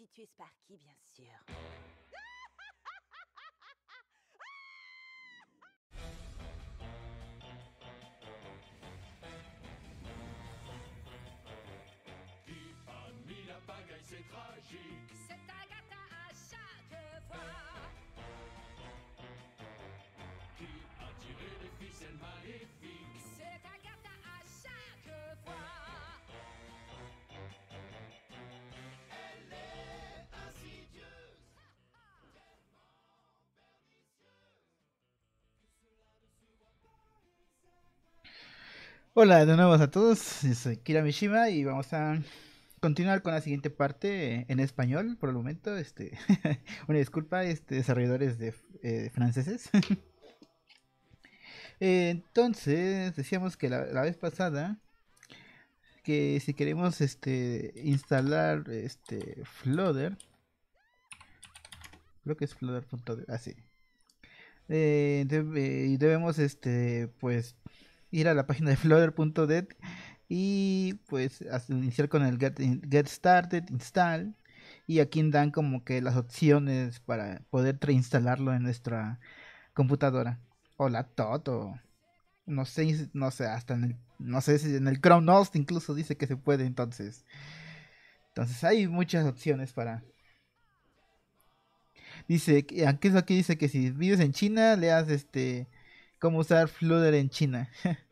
aussi par Sparky, bien sûr. Hola de nuevo a todos, soy Kira Mishima y vamos a continuar con la siguiente parte eh, en español por el momento. Este, una disculpa, este, desarrolladores eh, de franceses. Eh, entonces, decíamos que la, vez pasada que si queremos este, instalar este Flutter, creo que es Flutter.de, así. Ah, y debemos este pues ir a la página de Flutter.dev y pues iniciar con el get, get, Started, Install. Y aquí dan como que las opciones para poder reinstalarlo en nuestra computadora. O laptop o no sé, no sé, hasta en el, no sé si en el Chrome OS incluso dice que se puede entonces. Entonces hay muchas opciones para Dice, aquí eso aquí dice que si vives en China, leas este cómo usar Flutter en China.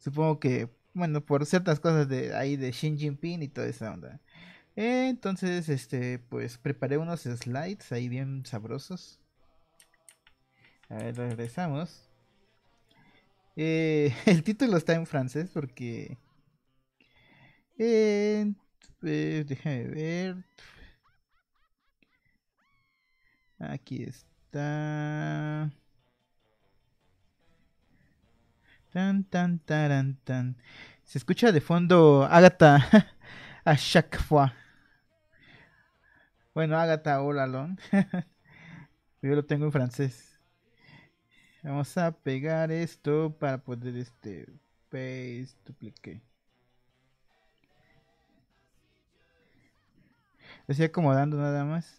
Supongo que, bueno, por ciertas cosas de ahí de Xi Jinping y toda esa onda. entonces, este, pues preparé unos slides ahí bien sabrosos. A ver, regresamos. Eh, el título está en francés porque... Eh, eh, déjame ver. Aquí está. Tan, tan, tan tan. Se escucha de fondo Agatha a chaque fois. Bueno, Agatha hola Yo lo tengo en francés. Vamos a pegar esto para poder este paste estoy acomodando nada más.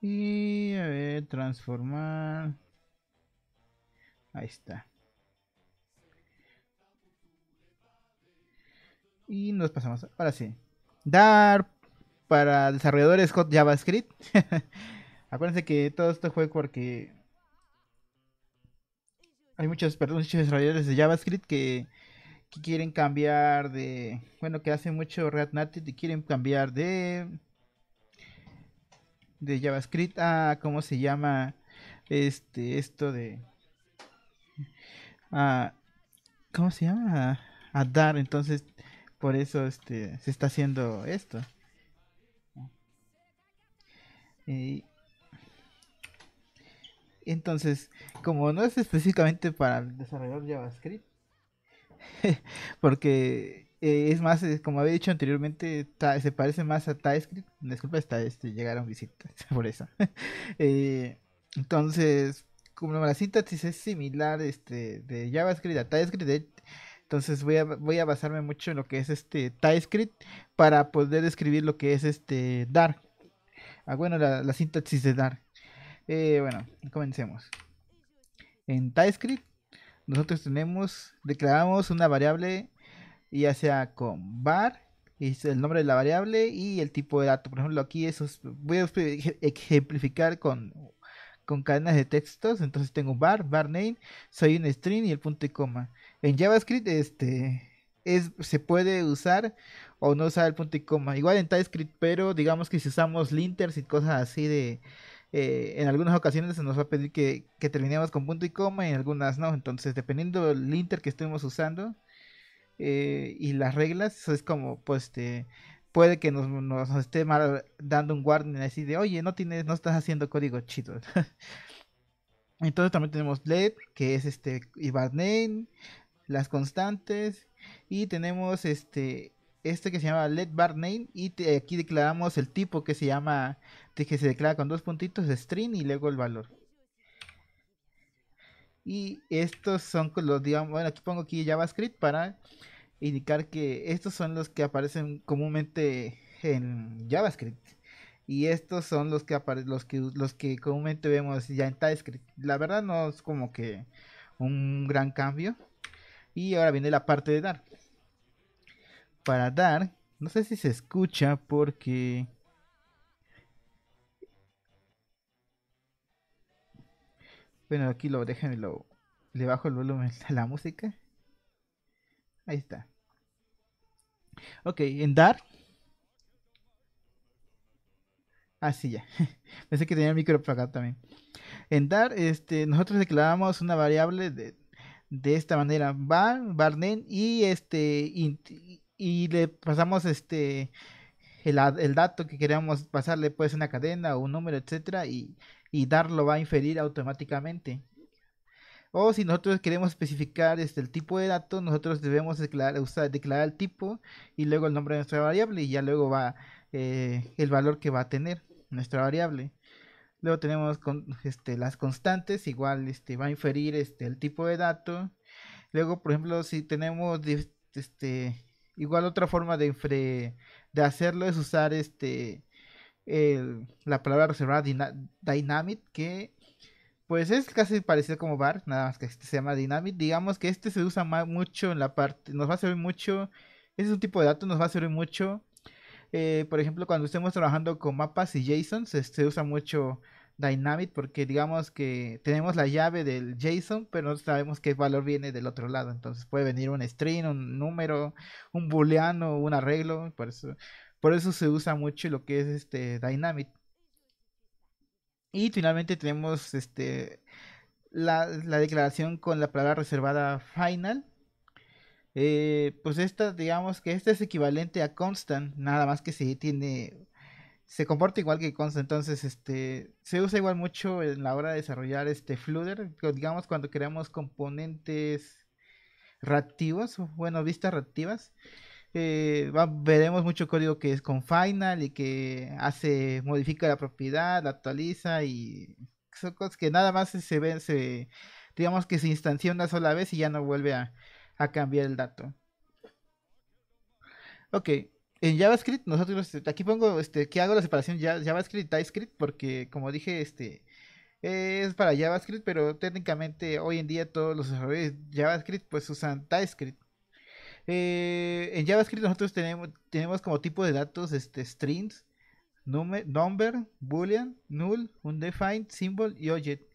Y transformar. Ahí está. Y nos pasamos. Ahora sí. Dar para desarrolladores hot JavaScript. Acuérdense que todo esto fue porque hay muchos, perdón, desarrolladores de JavaScript que, que quieren cambiar de, bueno, que hacen mucho React Native y quieren cambiar de de JavaScript a ah, cómo se llama este esto de a, ah, cómo se llama a, dar entonces por eso este se está haciendo esto entonces como no es específicamente para el desarrollador JavaScript porque eh, es más, eh, como había dicho anteriormente, se parece más a TypeScript. Disculpa, está, este, llegaron visitas por eso. Eh, entonces, como la síntesis es similar este, de JavaScript a TypeScript, entonces voy a, basarme mucho en lo que es este TypeScript para poder describir lo que es este Dart. Ah, bueno, la, síntesis de Dart. bueno, comencemos. En TypeScript nosotros tenemos, declaramos una variable y ya sea con var, es el nombre de la variable y el tipo de dato. Por ejemplo, aquí eso voy a ejemplificar con, con cadenas de textos. Entonces tengo var, bar name, soy un string y el punto y coma. En JavaScript este, es, se puede usar o no usar el punto y coma. Igual en TypeScript, pero digamos que si usamos linters y cosas así de... Eh, en algunas ocasiones se nos va a pedir que, que terminemos con punto y coma y en algunas no. Entonces, dependiendo del linter que estemos usando, eh, y las reglas, es como, pues, te este, puede que nos, esté dando un warning así de, oye, no tienes, no estás haciendo código chido. Entonces también tenemos LED, que es este y name las constantes, y tenemos este este que se llama LED bar name y aquí declaramos el tipo que se llama que se declara con dos puntitos string y luego el valor y estos son los, digamos, bueno, aquí pongo aquí JavaScript para indicar que estos son los que aparecen comúnmente en JavaScript. Y estos son los que los que los que comúnmente vemos ya en TypeScript. La verdad no es como que un gran cambio. Y ahora viene la parte de dar. Para dar, no sé si se escucha porque Bueno, aquí lo déjenme lo. Le bajo el volumen a la música. Ahí está. Ok, en dar. Ah, sí, ya. Pensé que tenía el micro acá también. En Dar, este, nosotros declaramos una variable de, de esta manera, var, n y este, y, le pasamos este, el, dato que queríamos pasarle, pues una cadena o un número, etcétera, y y darlo va a inferir automáticamente. O si nosotros queremos especificar este, el tipo de dato, nosotros debemos declarar, usar, declarar el tipo y luego el nombre de nuestra variable y ya luego va eh, el valor que va a tener nuestra variable. Luego tenemos con, este, las constantes, igual este, va a inferir este, el tipo de dato. Luego, por ejemplo, si tenemos este, igual otra forma de hacerlo es usar este la palabra reservada Dynamit que pues es casi parecido como VAR nada más que este se llama Dynamit Digamos que este se usa mucho en la parte, nos va a servir mucho, ese es un tipo de datos, nos va a servir mucho. Eh, por ejemplo, cuando estemos trabajando con mapas y JSON, se, usa mucho Dynamit porque digamos que tenemos la llave del JSON, pero no sabemos qué valor viene del otro lado. Entonces puede venir un string, un número, un booleano, un arreglo. Por eso por eso se usa mucho lo que es este Y finalmente tenemos este la, declaración con la palabra reservada final. Eh, pues esta, digamos que esta es equivalente a constant, nada más que se tiene, se comporta igual que constant, entonces este, se usa igual mucho en la hora de desarrollar este Flutter, digamos cuando creamos componentes reactivos, bueno, vistas reactivas. Eh, veremos mucho código que es con Final y que hace, modifica la propiedad, actualiza y son cosas que nada más se ven, se, digamos que se instancia una sola vez y ya no vuelve a, cambiar el dato. Ok, en JavaScript nosotros, este, aquí pongo, este, que hago la separación JavaScript y TypeScript porque como dije, este, es para JavaScript, pero técnicamente hoy en día todos los desarrolladores JavaScript pues usan TypeScript. Eh, en JavaScript nosotros tenemos, tenemos como tipo de datos este, strings, number, boolean, null, undefined, symbol y object.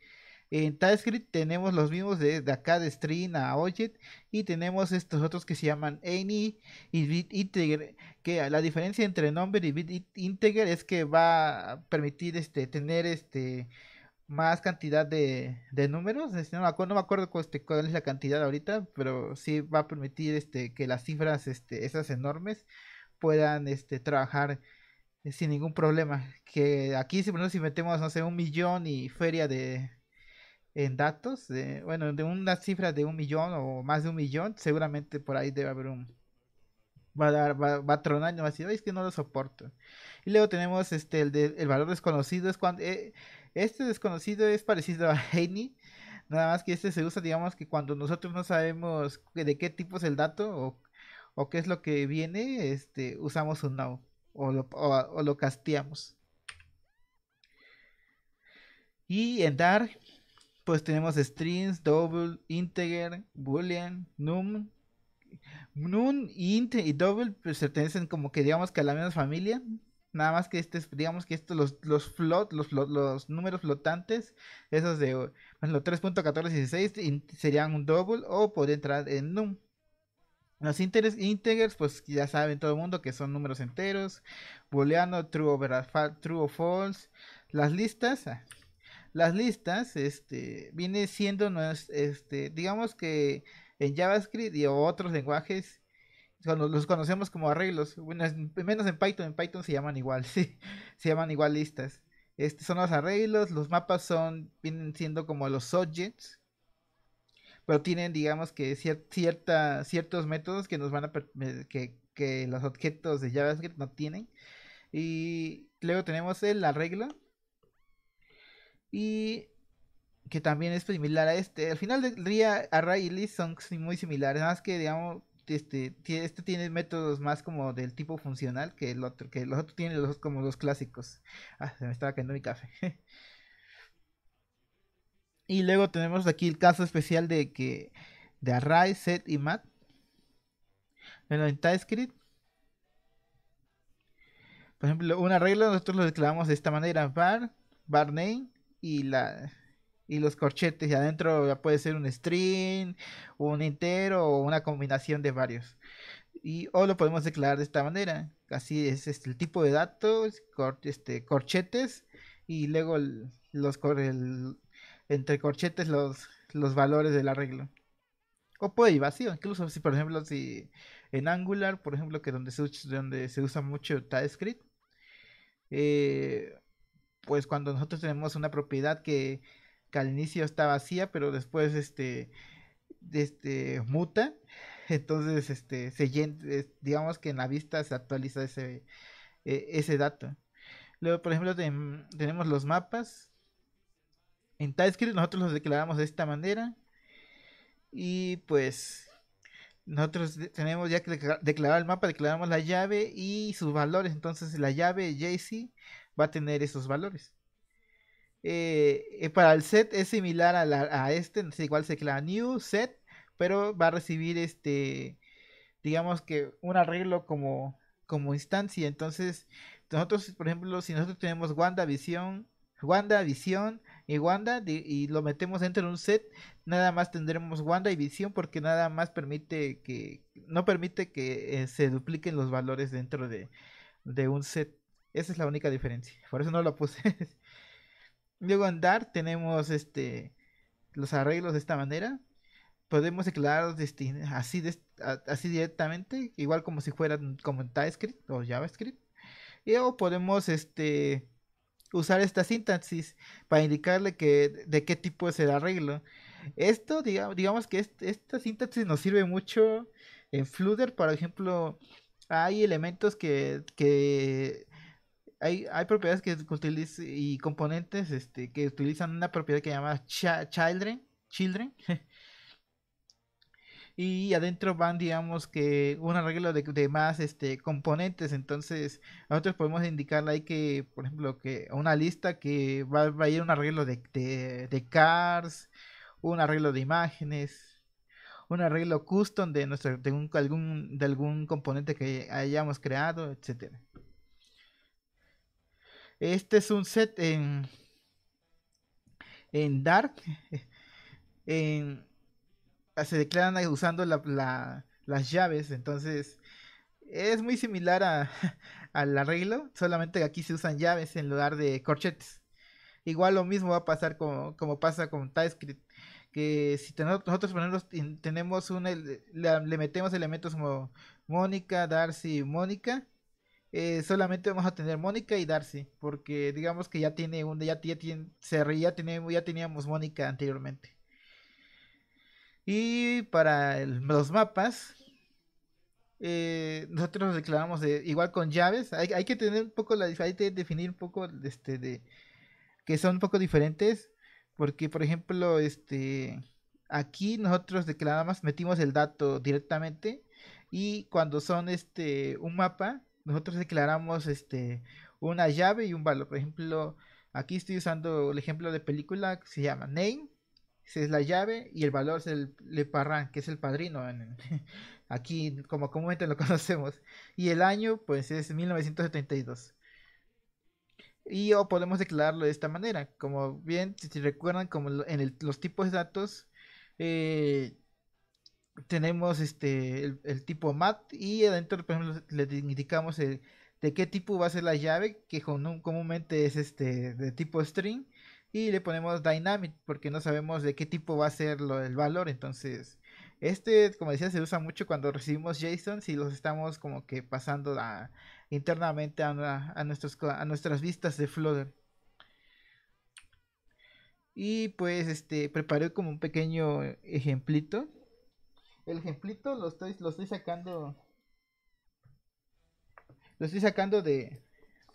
En TypeScript tenemos los mismos de, acá de string a object y tenemos estos otros que se llaman any y bit integer que la diferencia entre number y bit integer es que va a permitir este tener este más cantidad de, de números, este, no, me acuerdo, me este, acuerdo cuál es la cantidad ahorita, pero sí va a permitir este, que las cifras este, esas enormes puedan este, trabajar eh, sin ningún problema. Que aquí si, si metemos, no sé, un millón y feria de en datos, eh, bueno, de una cifra de un millón o más de un millón, seguramente por ahí debe haber un, va a, dar, va, va a tronar no va a decir, es que no lo soporto. Y luego tenemos este el, valor desconocido, es cuando, eh, este desconocido es parecido a Heini, nada más que este se usa, digamos, que cuando nosotros no sabemos de qué tipo es el dato o, qué es lo que viene, este, usamos un now o lo, o, casteamos. Y en dar, pues tenemos strings, double, integer, boolean, num. Num, int y double pues, pertenecen como que digamos que a la misma familia. Nada más que este digamos que estos los, los float, los, los, números flotantes, esos de los 3.1416 serían un double o podría entrar en num. Los integers, pues ya saben todo el mundo que son números enteros, booleano, true, true o false. Las listas, ah, las listas, este, viene siendo, este, digamos que en JavaScript y otros lenguajes los conocemos como arreglos, bueno, menos en Python, en Python se llaman igual, sí, se llaman igual listas. Este, son los arreglos, los mapas son, vienen siendo como los objects, pero tienen, digamos que ciertos métodos que nos van a, eh, que, que los objetos de JavaScript no tienen. Y luego tenemos el arreglo. Y que también es similar a este. Al final del día, array y list son muy similares, nada más que, digamos, este, este tiene métodos más como del tipo funcional que el otro, que los otros tienen los, como los clásicos. Ah, se me estaba cayendo mi café. y luego tenemos aquí el caso especial de que de array, set y mat. Bueno, en TypeScript. Por ejemplo, un arreglo nosotros lo declaramos de esta manera, var, var name y la y los corchetes y adentro ya puede ser un string, un entero o una combinación de varios. Y, o lo podemos declarar de esta manera. Así es este, el tipo de datos, este, corchetes y luego los entre corchetes los, los valores del arreglo. O puede ir vacío, incluso si por ejemplo si en Angular, por ejemplo, que donde se, donde se usa mucho TypeScript, eh, pues cuando nosotros tenemos una propiedad que que al inicio está vacía, pero después este, este muta. Entonces, este, se digamos que en la vista se actualiza ese, eh, ese dato. Luego, por ejemplo, tenemos los mapas. En TypeScript nosotros los declaramos de esta manera. Y pues nosotros tenemos ya que declarar el mapa, declaramos la llave y sus valores. Entonces la llave JC va a tener esos valores. Eh, eh, para el set es similar a, este, no igual se la New Set, pero va a recibir este, digamos que un arreglo como, como instancia. Entonces, nosotros, por ejemplo, si nosotros tenemos Wanda, Visión Wanda, Visión y Wanda y lo metemos dentro de un set, nada más tendremos Wanda y Visión porque nada más permite que, no permite que eh, se dupliquen los valores dentro de, de un set. Esa es la única diferencia. Por eso no lo puse. Luego andar tenemos este los arreglos de esta manera. Podemos declarar así, así directamente, igual como si fueran como en TypeScript o JavaScript. Y luego podemos este, usar esta sintaxis para indicarle que, de qué tipo es el arreglo. Esto, digamos, digamos que esta síntesis nos sirve mucho en Flutter. Por ejemplo, hay elementos que hay, propiedades que utilizan y componentes este, que utilizan una propiedad que se llama children, children. y adentro van digamos que un arreglo de, más este, componentes entonces nosotros podemos indicarle ahí que por ejemplo que una lista que va, a ir un arreglo de, cars un arreglo de imágenes un arreglo custom de nuestro de algún de algún componente que hayamos creado etcétera este es un set en, en Dark. Ah, se declaran usando las llaves. Entonces es muy similar al arreglo. Solamente aquí se usan llaves en lugar de corchetes. Igual lo mismo va a pasar como, como pasa con TypeScript. Que si nosotros ponemos, tenemos un, le, le metemos elementos como Mónica, Darcy, Mónica eh, solamente vamos a tener Mónica y Darcy, porque digamos que ya tiene un, ya, tiene, se teníamos, ya teníamos Mónica anteriormente. Y para los mapas, eh, nosotros declaramos igual con llaves. Hay, que tener un poco la hay que definir un poco este que son un poco diferentes, porque por ejemplo, este aquí nosotros declaramos, metimos el dato directamente y cuando son este un mapa nosotros declaramos este, una llave y un valor. Por ejemplo, aquí estoy usando el ejemplo de película que se llama Name. Esa es la llave y el valor es el Le que es el padrino. aquí, como comúnmente lo conocemos. Y el año, pues es 1972. Y podemos declararlo de esta manera. Como bien, si recuerdan, como en los tipos de datos, eh, tenemos este el, tipo mat y adentro por ejemplo le indicamos de qué tipo va a ser la llave que comúnmente es este de tipo string y le ponemos dynamic porque no sabemos de qué tipo va a ser el valor entonces este como decía se usa mucho cuando recibimos JSON Si los estamos como que pasando internamente a, nuestros, nuestras vistas de Flutter y pues este preparé como un pequeño ejemplito el ejemplito lo estoy, lo estoy sacando. Lo estoy sacando de,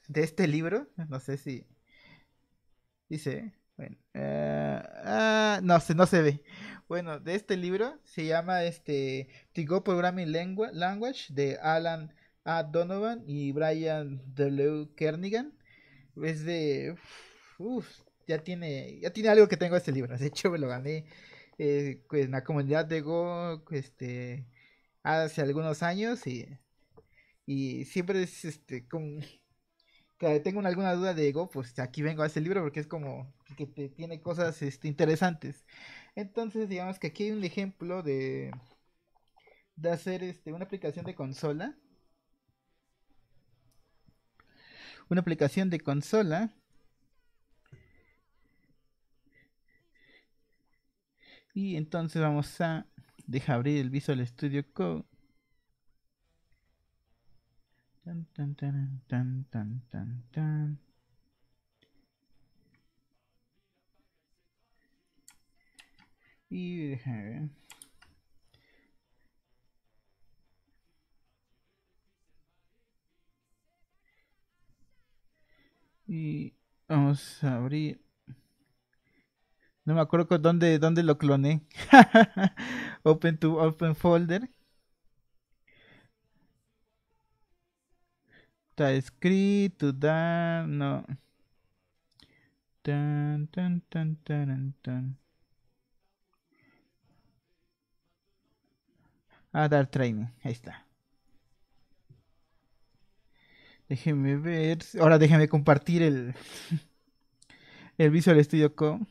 de este libro. No sé si. Dice. Bueno, eh, ah, no, se, no se ve. Bueno, de este libro se llama este Tigo Programming Language de Alan A. Donovan y Brian W. Kernigan. Es de. ya tiene ya tiene algo que tengo este libro. De hecho, me lo gané pues, la comunidad de Go este, hace algunos años y, siempre es este, que tengo alguna duda de Go, pues aquí vengo a este libro porque es como que, tiene cosas este, interesantes. Entonces digamos que aquí hay un ejemplo de, de hacer este, una aplicación de consola. Una aplicación de consola Y entonces vamos a... dejar abrir el Visual Studio Code. Y ver. Y vamos a abrir no me acuerdo dónde, dónde lo cloné. open to open folder. Está escrito. no. Tan, tan, tan, tan, tan. Ah, A dar training, ahí está. Déjenme ver. Ahora déjenme compartir el, el Visual Studio Code.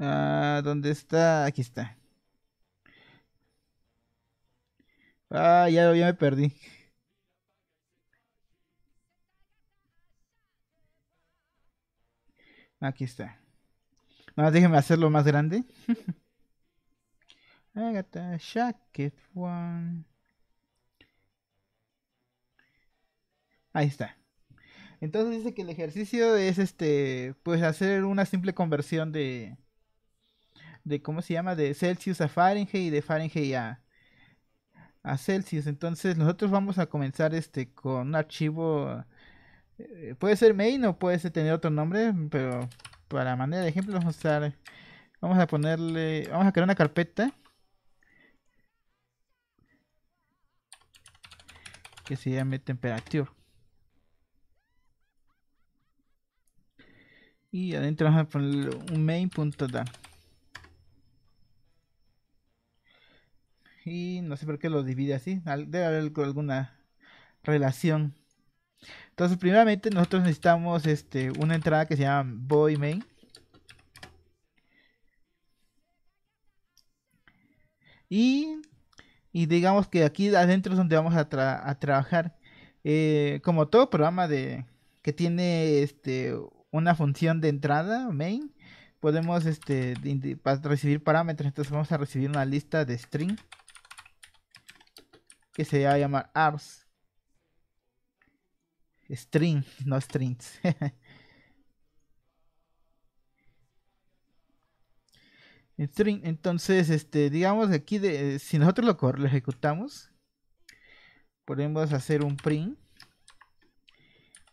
Ah, ¿dónde está? Aquí está. Ah, ya, me perdí. Aquí está. Nada más déjeme hacerlo más grande. Agatha One. Ahí está. Entonces dice que el ejercicio es este, pues hacer una simple conversión de, de cómo se llama, de Celsius a Fahrenheit y de Fahrenheit a, a Celsius. Entonces nosotros vamos a comenzar este con un archivo, eh, puede ser main o puede tener otro nombre, pero para manera de ejemplo vamos a vamos a ponerle, vamos a crear una carpeta. que se llame Temperature y adentro vamos a poner un main.dam Y no sé por qué lo divide así. Debe haber alguna relación. Entonces, primeramente nosotros necesitamos este, una entrada que se llama boy main. Y, digamos que aquí adentro es donde vamos a, trabajar. Eh, como todo programa de, que tiene este, una función de entrada, main, podemos este, recibir parámetros. Entonces vamos a recibir una lista de string que se va a llamar ARS. String, no strings. string, entonces, este, digamos aquí, de, si nosotros lo, ejecutamos, podemos hacer un print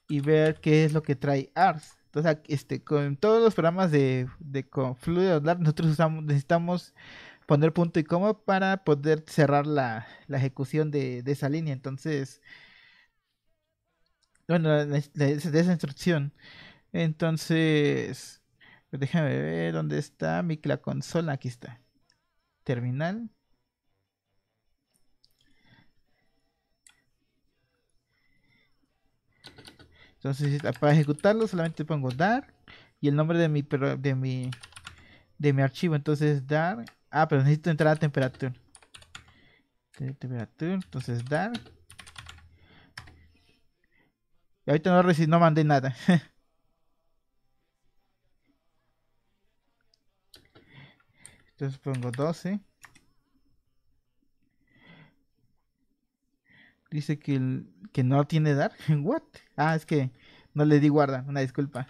y ver qué es lo que trae ARS. Entonces, este, con todos los programas de, de nosotros usamos, necesitamos poner punto y coma para poder cerrar la, ejecución de, esa línea. Entonces, bueno, de, esa instrucción. Entonces, déjame ver dónde está mi la consola. Aquí está. Terminal. Entonces, para ejecutarlo solamente pongo dar y el nombre de mi de mi de mi archivo, entonces dar Ah, pero necesito entrar a temperatura. Temperatura, entonces dar. Y ahorita no, no mandé nada. entonces pongo 12. Dice que, que no tiene dar. What? Ah, es que no le di guarda. Una disculpa.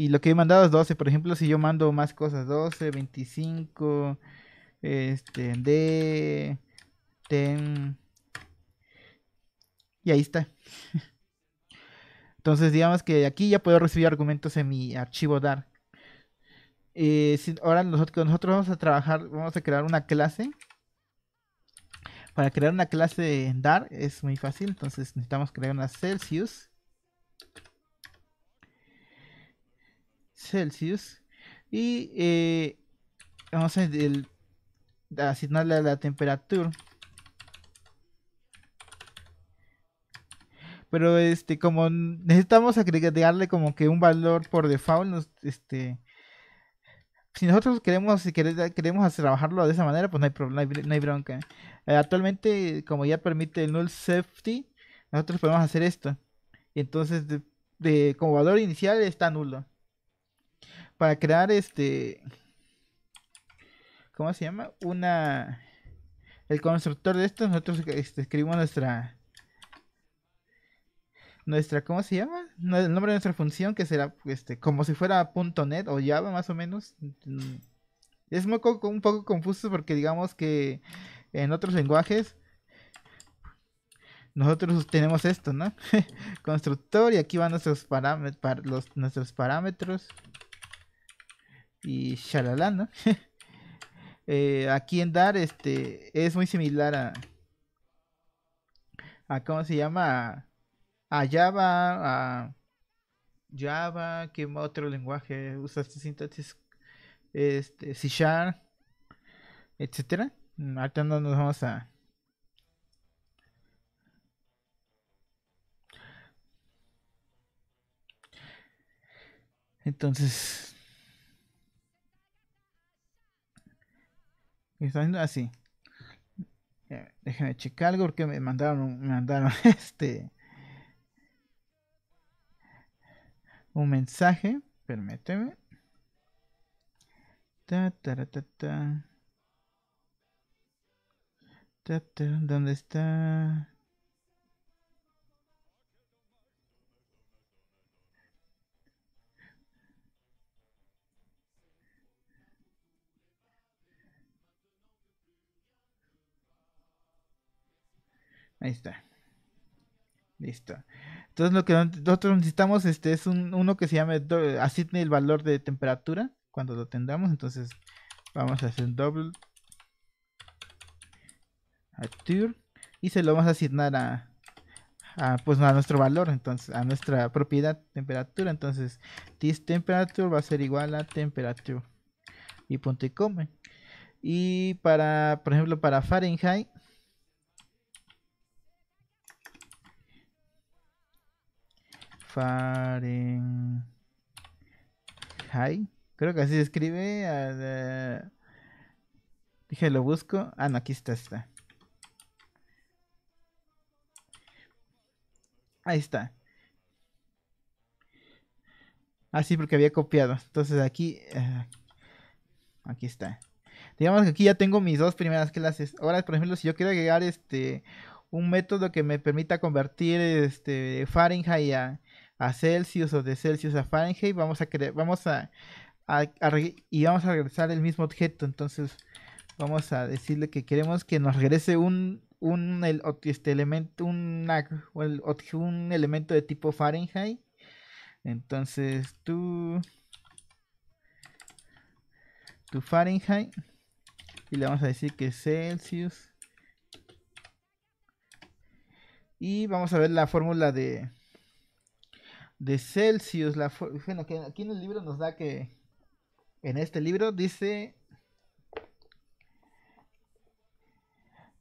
Y lo que he mandado es 12. Por ejemplo, si yo mando más cosas, 12, 25, este, de, ten. Y ahí está. Entonces, digamos que aquí ya puedo recibir argumentos en mi archivo DAR. Eh, ahora nosotros, nosotros vamos a trabajar, vamos a crear una clase. Para crear una clase DAR es muy fácil, entonces necesitamos crear una Celsius. Celsius. Y eh, vamos a, asignarle a la temperatura. Pero este, como necesitamos agregarle como que un valor por default, este, si nosotros queremos si queremos trabajarlo de esa manera pues no hay problema no hay, bronca eh, actualmente como ya permite el null safety nosotros podemos hacer esto entonces como valor inicial está nulo para crear este... ¿Cómo se llama? Una... El constructor de esto, nosotros este, escribimos nuestra... Nuestra, ¿cómo se llama? El nombre de nuestra función que será este, como si fuera .NET o Java más o menos. Es un poco, un poco confuso porque digamos que en otros lenguajes nosotros tenemos esto, ¿no? Constructor y aquí van nuestros parámetros, los, nuestros parámetros y shalala, ¿no? Eh, aquí en Dar este, es muy similar a, a ¿cómo se llama? A, Java, a Java, ¿qué otro lenguaje usa este sintaxis? Este, C etcétera. Mm, ahorita no nos vamos a... Entonces, Está haciendo así. Ah, déjenme checar algo porque me mandaron, me mandaron este un mensaje. Permíteme. ¿Dónde está? Ahí está. Listo. Entonces lo que nosotros necesitamos este, es un, uno que se llame asigne el valor de temperatura cuando lo tengamos. Entonces vamos a hacer double @tur y se lo vamos a asignar a, pues a nuestro valor, entonces a nuestra propiedad temperatura. Entonces this temperature va a ser igual a temperature y punto y coma Y para, por ejemplo, para Fahrenheit Fahrenheit. Creo que así se escribe. Dije, lo busco. Ah, no, aquí está, está. Ahí está. Ah, sí, porque había copiado. Entonces aquí... Eh, aquí está. Digamos que aquí ya tengo mis dos primeras clases. Ahora, por ejemplo, si yo quiero agregar este un método que me permita convertir este Fahrenheit a, a Celsius o de Celsius a Fahrenheit, vamos a crear, vamos a, y vamos a regresar el mismo objeto. Entonces, vamos a decirle que queremos que nos regrese un un este elemento un, un elemento de tipo Fahrenheit. Entonces, tú tu Fahrenheit y le vamos a decir que Celsius y vamos a ver la fórmula de de Celsius. La bueno, que aquí en el libro nos da que. En este libro dice.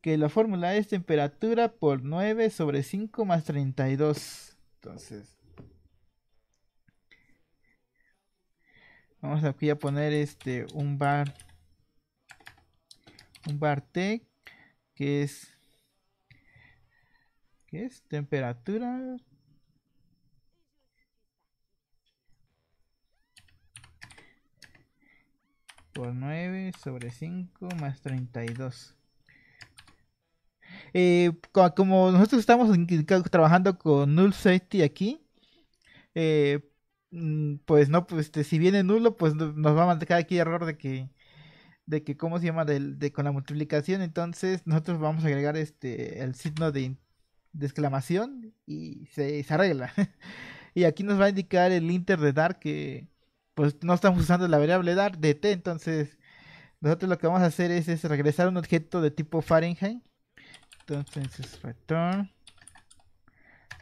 Que la fórmula es temperatura por 9 sobre 5 más 32. Entonces. Vamos aquí a poner este un bar. Un bar T. Que es. ¿Qué es? Temperatura por 9 sobre 5 más 32. Eh, como nosotros estamos trabajando con null safety aquí, eh, mm, pues no, pues este, si viene nulo, pues nos va a mandar aquí error de que, de que, ¿cómo se llama? De, con la multiplicación, entonces nosotros vamos a agregar este, el signo de, exclamación y se arregla. y aquí nos va a indicar el inter de dar que pues no estamos usando la variable dar de t, entonces nosotros lo que vamos a hacer es, regresar un objeto de tipo Fahrenheit. Entonces return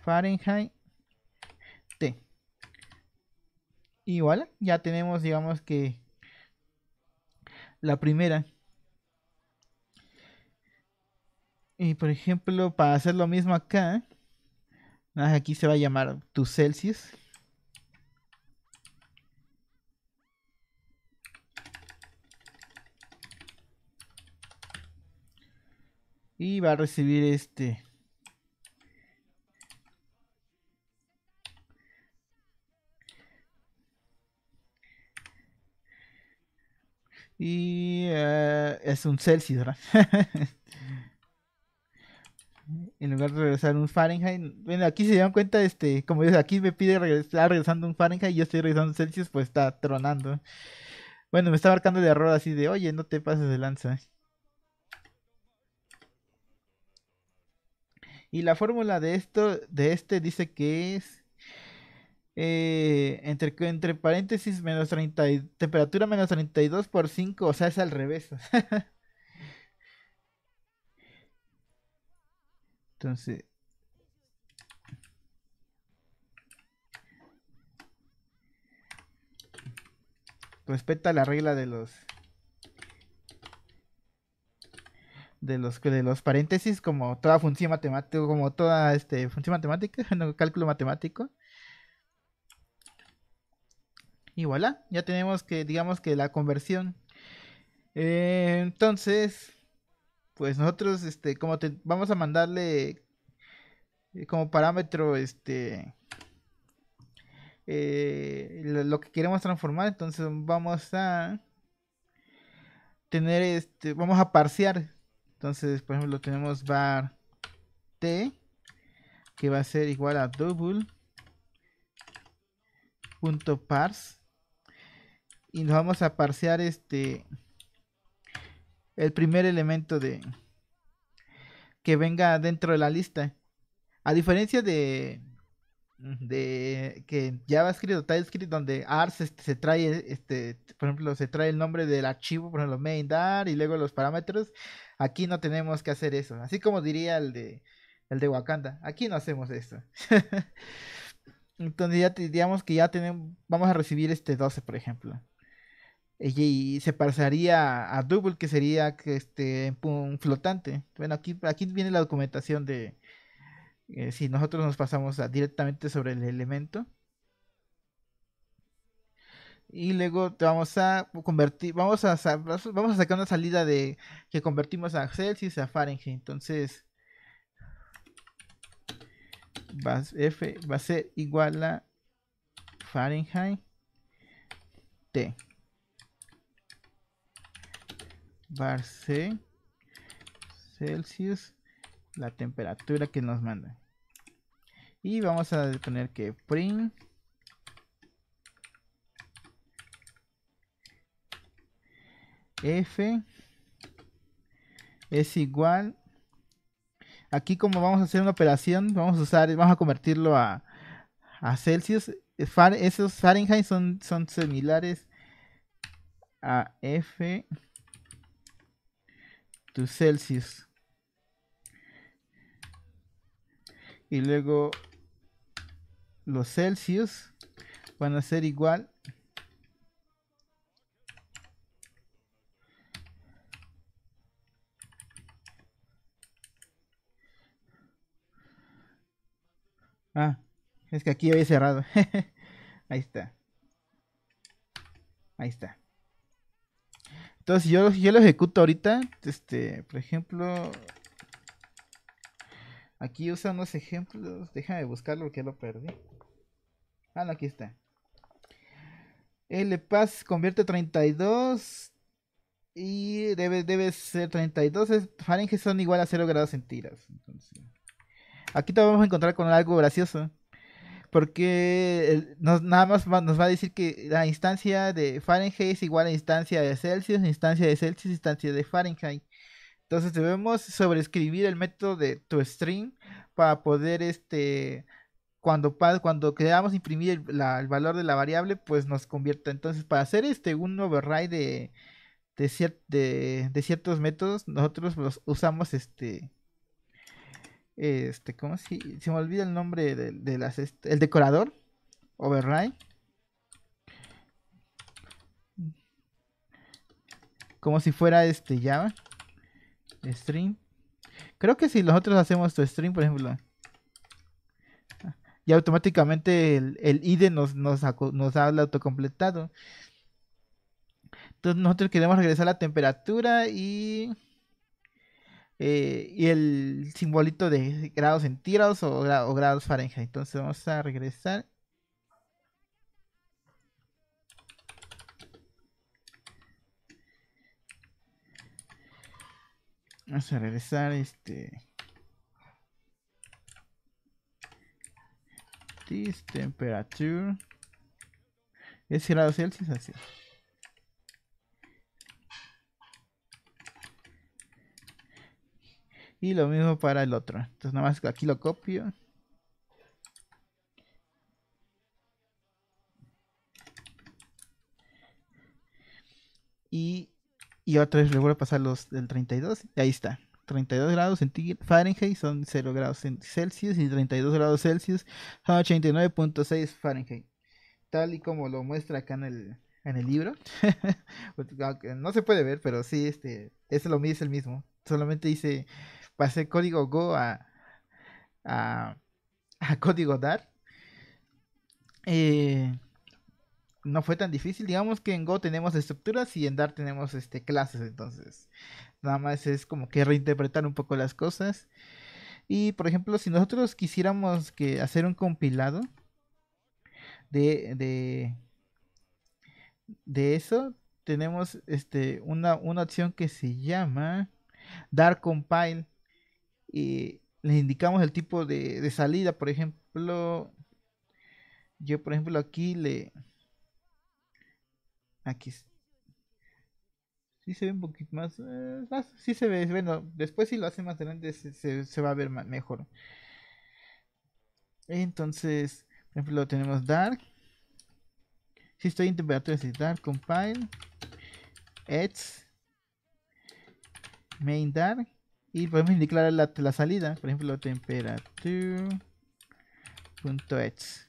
Fahrenheit t. Igual, ya tenemos digamos que la primera. Y por ejemplo, para hacer lo mismo acá, aquí se va a llamar tu Celsius. Y va a recibir este. Y eh, es un Celsius, en lugar de regresar un Fahrenheit. Bueno, aquí se dan cuenta, este, como dice, aquí me pide regresar regresando un Fahrenheit y yo estoy regresando Celsius, pues está tronando. Bueno, me está marcando de error así de, oye, no te pases de lanza. Y la fórmula de esto, de este dice que es eh, entre, entre paréntesis menos 30 y, temperatura menos 32 por 5, o sea es al revés. Entonces, respeta la regla de los de los de los paréntesis como toda función matemática como toda este función matemática no, cálculo matemático y voilà ya tenemos que digamos que la conversión eh, entonces pues nosotros este como te vamos a mandarle eh, como parámetro este eh, lo que queremos transformar entonces vamos a tener este vamos a parsear entonces, por ejemplo, tenemos var t que va a ser igual a double parse y nos vamos a parsear este el primer elemento de que venga dentro de la lista. A diferencia de de que JavaScript o TypeScript donde Ars este, se trae este por ejemplo se trae el nombre del archivo por ejemplo main dar y luego los parámetros Aquí no tenemos que hacer eso. Así como diría el de, el de Wakanda, aquí no hacemos eso. Entonces ya digamos que ya tenemos, vamos a recibir este 12, por ejemplo. Y, se pasaría a Double, que sería este, un flotante. Bueno, aquí, aquí viene la documentación de eh, si nosotros nos pasamos directamente sobre el elemento y luego te vamos a convertir, vamos a, vamos a sacar una salida de que convertimos a Celsius a Fahrenheit. Entonces, F va a ser igual a Fahrenheit T. Bar C, Celsius, la temperatura que nos manda. Y vamos a poner que print F es igual. Aquí como vamos a hacer una operación, vamos a usar, vamos a convertirlo a, Celsius. esos Fahrenheit son, son similares a F to Celsius. Y luego los Celsius van a ser igual Ah, es que aquí había cerrado. Ahí está. Ahí está. Entonces, yo, yo lo ejecuto ahorita, este, por ejemplo, aquí usa unos ejemplos. Déjame buscarlo porque lo perdí. Ah, no, aquí está. LPAS convierte 32 y debe, debe ser 32. Fahrenheit son igual a 0 grados centígrados. Entonces. Aquí te vamos a encontrar con algo gracioso. Porque nos, nada más nos va a decir que la instancia de Fahrenheit es igual a instancia de Celsius, instancia de Celsius, instancia de Fahrenheit. Entonces debemos sobreescribir el método de toString. para poder este cuando, cuando queramos imprimir el, valor de la variable, pues nos convierta. Entonces, para hacer este un override de, de, de ciertos métodos, nosotros los usamos este este, ¿cómo si se, me olvida el nombre de, el decorador? Override. Como si fuera este Java. Stream. Creo que si nosotros hacemos tu stream, por ejemplo. Y automáticamente el, id nos, nos, nos habla autocompletado. Entonces nosotros queremos regresar la temperatura y eh, y el simbolito de grados centígrados o, o, grados Fahrenheit. Entonces vamos a regresar. Vamos a regresar este. This temperature. Es grados Celsius así. Y lo mismo para el otro. Entonces nada más aquí lo copio. Y, otra vez le vuelvo a pasar los del 32. Y ahí está. 32 grados Fahrenheit son 0 grados Celsius y 32 grados Celsius son 89.6 Fahrenheit. Tal y como lo muestra acá en el, en el libro. no se puede ver, pero sí, este, este lo mide es el mismo. Solamente dice pasé código Go a, a, código Dart. Eh, no fue tan difícil. Digamos que en Go tenemos estructuras y en Dart tenemos este, clases. Entonces, nada más es como que reinterpretar un poco las cosas. Y por ejemplo, si nosotros quisiéramos que hacer un compilado de, de, eso, tenemos este, una, una opción que se llama Dart Compile y les indicamos el tipo de, salida. Por ejemplo, yo por ejemplo aquí le... Aquí. Si se ve un poquito más... Eh, si se ve. Bueno, después si lo hace más adelante se, va a ver mejor. Entonces, por ejemplo, tenemos dark. Si estoy en temperatura, es dark, compile, edge, main dark y podemos indicar la, salida, por ejemplo, Temperature.exe.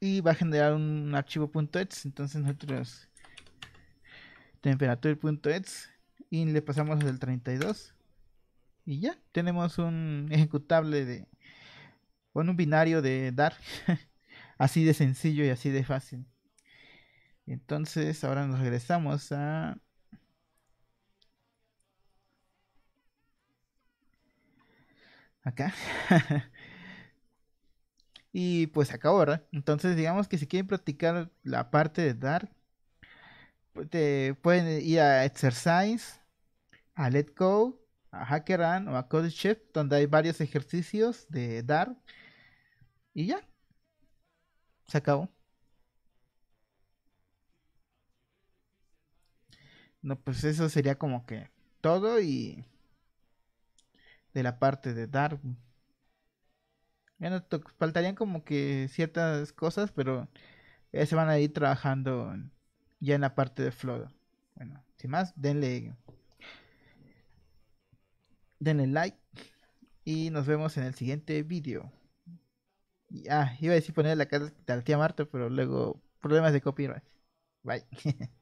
Y va a generar un archivo .exe, entonces nosotros temperature.exe y le pasamos el 32 y ya tenemos un ejecutable de bueno, un binario de dar así de sencillo y así de fácil entonces, ahora nos regresamos a... Acá. y pues acá ahora. Entonces, digamos que si quieren practicar la parte de dar, pues, pueden ir a Exercise, a Let Go, a Run o a Code donde hay varios ejercicios de dar Y ya. Se acabó. No, pues eso sería como que todo y de la parte de Darwin. Bueno, faltarían como que ciertas cosas, pero se van a ir trabajando ya en la parte de Flo Bueno, sin más, denle denle like y nos vemos en el siguiente video Ah, iba a decir poner la cara de la tía Marta, pero luego problemas de copyright. Bye.